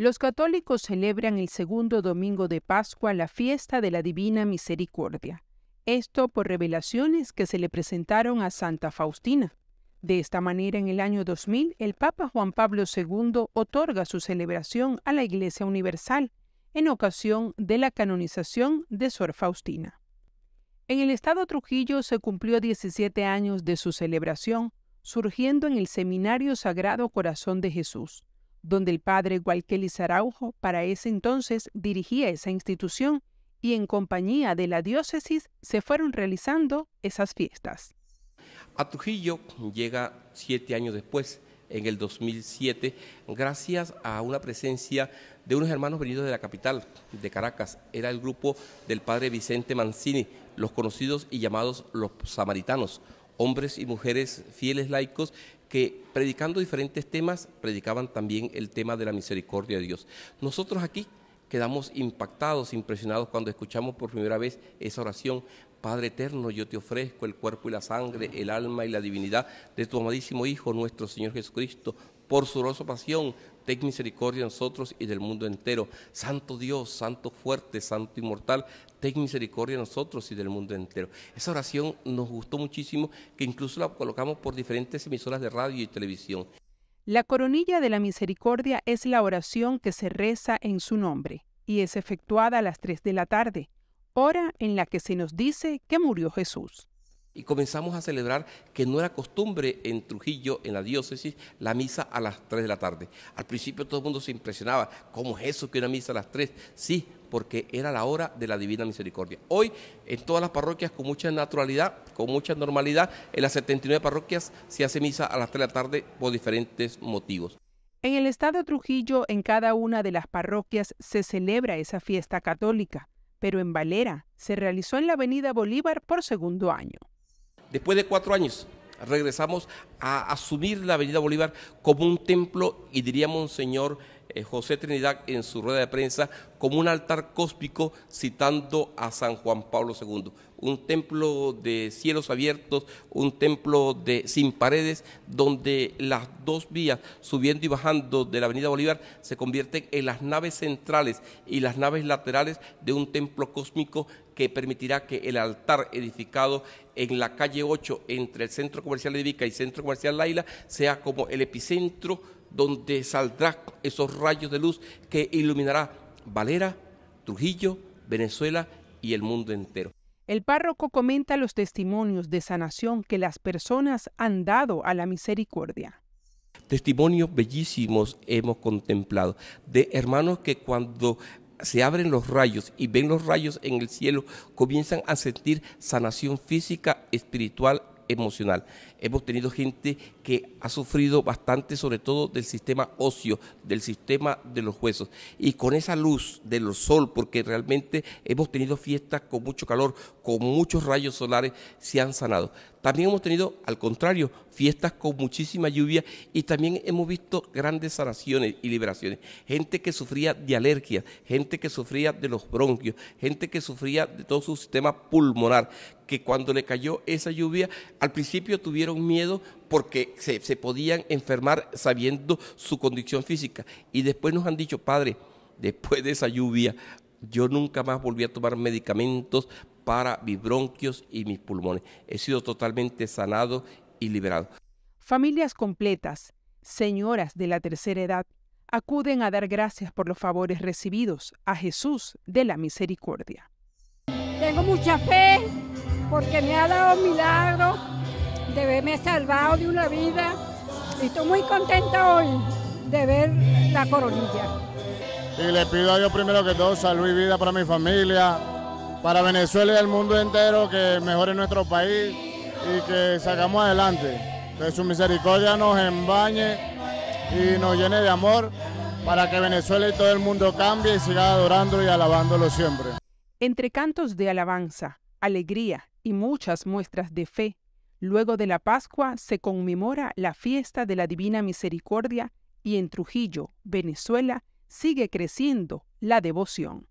Los católicos celebran el segundo domingo de Pascua la fiesta de la Divina Misericordia. Esto por revelaciones que se le presentaron a Santa Faustina. De esta manera, en el año 2000, el Papa Juan Pablo II otorga su celebración a la Iglesia Universal, en ocasión de la canonización de Sor Faustina. En el estado Trujillo se cumplió 17 años de su celebración, surgiendo en el Seminario Sagrado Corazón de Jesús donde el padre Gualquelis Araujo para ese entonces dirigía esa institución y en compañía de la diócesis se fueron realizando esas fiestas. A Trujillo llega siete años después, en el 2007, gracias a una presencia de unos hermanos venidos de la capital, de Caracas. Era el grupo del padre Vicente Mancini, los conocidos y llamados los samaritanos, hombres y mujeres fieles laicos que predicando diferentes temas, predicaban también el tema de la misericordia de Dios. Nosotros aquí quedamos impactados, impresionados cuando escuchamos por primera vez esa oración. Padre eterno, yo te ofrezco el cuerpo y la sangre, el alma y la divinidad de tu amadísimo Hijo, nuestro Señor Jesucristo, por su pasión, Ten misericordia de nosotros y del mundo entero. Santo Dios, Santo fuerte, Santo inmortal, ten misericordia de nosotros y del mundo entero. Esa oración nos gustó muchísimo, que incluso la colocamos por diferentes emisoras de radio y televisión. La coronilla de la misericordia es la oración que se reza en su nombre y es efectuada a las 3 de la tarde, hora en la que se nos dice que murió Jesús. Y comenzamos a celebrar que no era costumbre en Trujillo, en la diócesis, la misa a las 3 de la tarde. Al principio todo el mundo se impresionaba, ¿cómo es eso que una misa a las 3? Sí, porque era la hora de la Divina Misericordia. Hoy en todas las parroquias con mucha naturalidad, con mucha normalidad, en las 79 parroquias se hace misa a las 3 de la tarde por diferentes motivos. En el estado de Trujillo, en cada una de las parroquias se celebra esa fiesta católica, pero en Valera se realizó en la Avenida Bolívar por segundo año. Después de cuatro años regresamos a asumir la Avenida Bolívar como un templo y diríamos, señor, eh, José Trinidad en su rueda de prensa como un altar cósmico citando a San Juan Pablo II. Un templo de cielos abiertos, un templo de sin paredes, donde las dos vías, subiendo y bajando de la Avenida Bolívar, se convierten en las naves centrales y las naves laterales de un templo cósmico que permitirá que el altar edificado en la calle 8 entre el Centro Comercial de Vica y el Centro Comercial Laila sea como el epicentro donde saldrán esos rayos de luz que iluminará Valera, Trujillo, Venezuela y el mundo entero. El párroco comenta los testimonios de sanación que las personas han dado a la misericordia. Testimonios bellísimos hemos contemplado de hermanos que cuando se abren los rayos y ven los rayos en el cielo, comienzan a sentir sanación física, espiritual emocional. Hemos tenido gente que ha sufrido bastante, sobre todo del sistema óseo, del sistema de los huesos. Y con esa luz del sol, porque realmente hemos tenido fiestas con mucho calor, con muchos rayos solares, se han sanado. También hemos tenido, al contrario, fiestas con muchísima lluvia y también hemos visto grandes sanaciones y liberaciones. Gente que sufría de alergias, gente que sufría de los bronquios, gente que sufría de todo su sistema pulmonar, que cuando le cayó esa lluvia, al principio tuvieron miedo porque se, se podían enfermar sabiendo su condición física. Y después nos han dicho, padre, después de esa lluvia, yo nunca más volví a tomar medicamentos para mis bronquios y mis pulmones. He sido totalmente sanado y liberado. Familias completas, señoras de la tercera edad, acuden a dar gracias por los favores recibidos a Jesús de la Misericordia. Tengo mucha fe porque me ha dado milagro de haberme salvado de una vida y estoy muy contenta hoy de ver la coronilla. Y le pido a Dios primero que todo salud y vida para mi familia, para Venezuela y el mundo entero que mejore nuestro país y que sacamos adelante. Que su misericordia nos embañe y nos llene de amor para que Venezuela y todo el mundo cambie y siga adorando y alabándolo siempre. Entre cantos de alabanza, alegría y muchas muestras de fe, luego de la Pascua se conmemora la fiesta de la Divina Misericordia y en Trujillo, Venezuela, sigue creciendo la devoción.